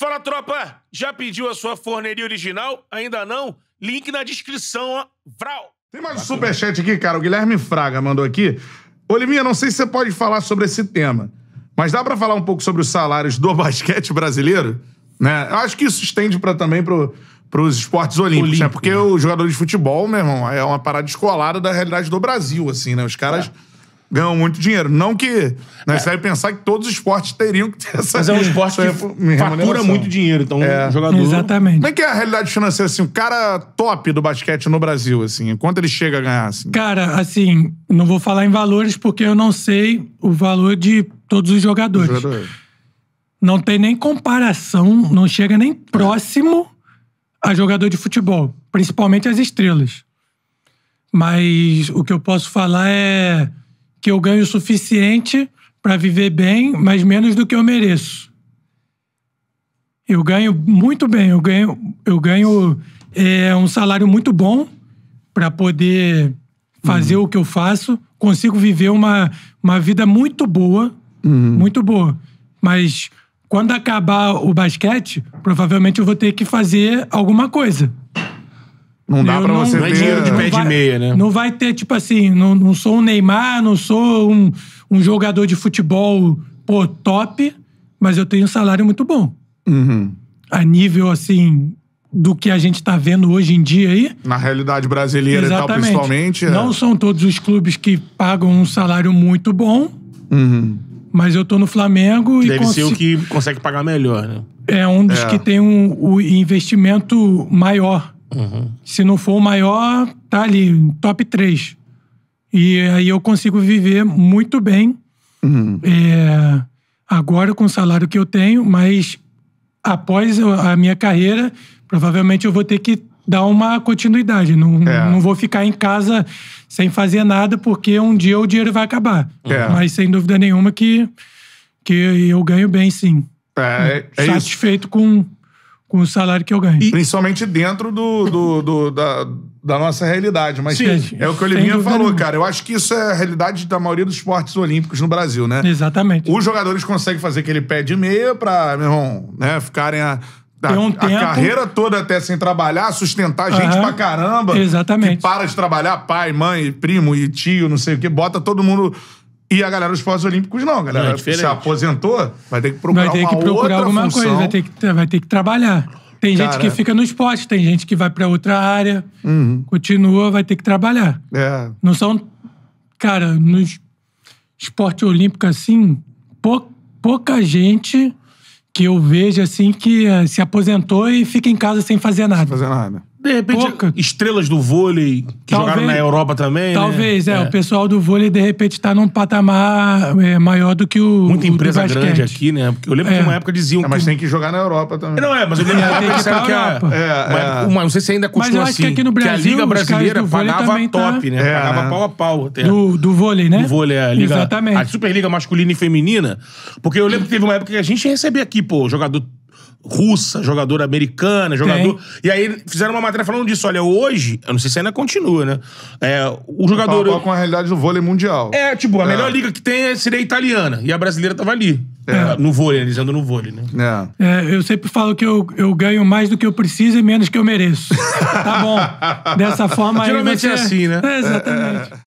Fala, tropa! Já pediu a sua forneria original? Ainda não? Link na descrição, ó. Vral! Tem mais um superchat aqui, cara. O Guilherme Fraga mandou aqui. Olivinha, não sei se você pode falar sobre esse tema, mas dá para falar um pouco sobre os salários do basquete brasileiro? Né? Eu acho que isso estende para também pro, pros esportes olímpicos, né? Olímpico, né? Porque o jogador de futebol, meu irmão, é uma parada descolada da realidade do Brasil, assim, né? Os caras... É ganham muito dinheiro. Não que. Né, é. pensar que todos os esportes teriam que ter essa. Mas é um esporte que fatura muito dinheiro. Então, é. um jogador. Exatamente. Como é que é a realidade financeira, assim, o cara top do basquete no Brasil, assim? Quanto ele chega a ganhar, assim? Cara, assim, não vou falar em valores porque eu não sei o valor de todos os jogadores. Os jogadores. Não tem nem comparação, não chega nem próximo a jogador de futebol, principalmente as estrelas. Mas o que eu posso falar é que eu ganho o suficiente para viver bem, mas menos do que eu mereço. Eu ganho muito bem, eu ganho, eu ganho é, um salário muito bom para poder fazer uhum. o que eu faço, consigo viver uma, uma vida muito boa, uhum. muito boa. Mas quando acabar o basquete, provavelmente eu vou ter que fazer alguma coisa. Não dá eu pra não, você não é ter... dinheiro de pé de vai, meia, né? Não vai ter, tipo assim, não, não sou um Neymar, não sou um, um jogador de futebol, pô, top, mas eu tenho um salário muito bom. Uhum. A nível, assim, do que a gente tá vendo hoje em dia aí. Na realidade brasileira Exatamente. e tal, principalmente. É... Não são todos os clubes que pagam um salário muito bom. Uhum. Mas eu tô no Flamengo Deve e. Deve ser o que consegue pagar melhor, né? É um dos é. que tem um, o investimento maior. Uhum. Se não for o maior, tá ali, top 3. E aí eu consigo viver muito bem. Uhum. É, agora com o salário que eu tenho, mas após a minha carreira, provavelmente eu vou ter que dar uma continuidade. Não, é. não vou ficar em casa sem fazer nada, porque um dia o dinheiro vai acabar. É. Mas sem dúvida nenhuma que, que eu ganho bem, sim. É, é satisfeito isso. com com o salário que eu ganho. E... Principalmente dentro do, do, do da, da, nossa realidade. Mas Sim, é o que o Olivinha falou, nenhuma. cara. Eu acho que isso é a realidade da maioria dos esportes olímpicos no Brasil, né? Exatamente. Os jogadores conseguem fazer aquele pé de meia pra, meu irmão, né, ficarem a. A, um a carreira toda até sem trabalhar, sustentar gente pra caramba. Exatamente. Que para de trabalhar, pai, mãe, primo e tio, não sei o quê, bota todo mundo e a galera dos Jogos Olímpicos não, a galera é se aposentou, vai ter que procurar vai ter que procurar alguma função. coisa, vai ter que, vai ter que trabalhar. Tem Cara. gente que fica no esporte, tem gente que vai para outra área, uhum. continua, vai ter que trabalhar. É. Não são. Cara, no esporte olímpico, assim, pou, pouca gente que eu vejo, assim, que eh, se aposentou e fica em casa sem fazer nada. Sem fazer nada. De repente, pouca. estrelas do vôlei que talvez, jogaram na Europa também. Né? Talvez, né? é, é, O pessoal do vôlei, de repente, está num patamar é, maior do que o. Muita o empresa grande aqui, né? Porque eu lembro é. que uma época diziam. Ah, mas que... tem que jogar na Europa também. Não, é, mas eu lembro é, que, que, que a. É, uma, não sei se ainda continua mas assim. que aqui no Brasil. a Liga Brasileira pagava tá- top, tá... né? É. Pagava pau a pau. Até. Do, do vôlei, né? Do vôlei, a Liga. Exatamente. A Superliga masculina e feminina. Porque eu lembro que teve uma época que a gente recebia aqui, pô, jogador russa, jogadora americana, jogador. Tem. E aí fizeram uma matéria falando disso. Olha, hoje, eu não sei se ainda continua, né? É, o jogador. Pau, tá, pau tá com a realidade do vôlei mundial. É, tipo, a é. melhor liga que tem é, seria a italiana. E a brasileira tava ali. É. Ah, no vôlei, eles andam no vôlei, né? É. é. eu sempre falo que eu, eu ganho mais do que eu preciso e menos que eu mereço. tá bom. Dessa forma Geralmente aí. Geralmente é você... é assim, né? exatamente.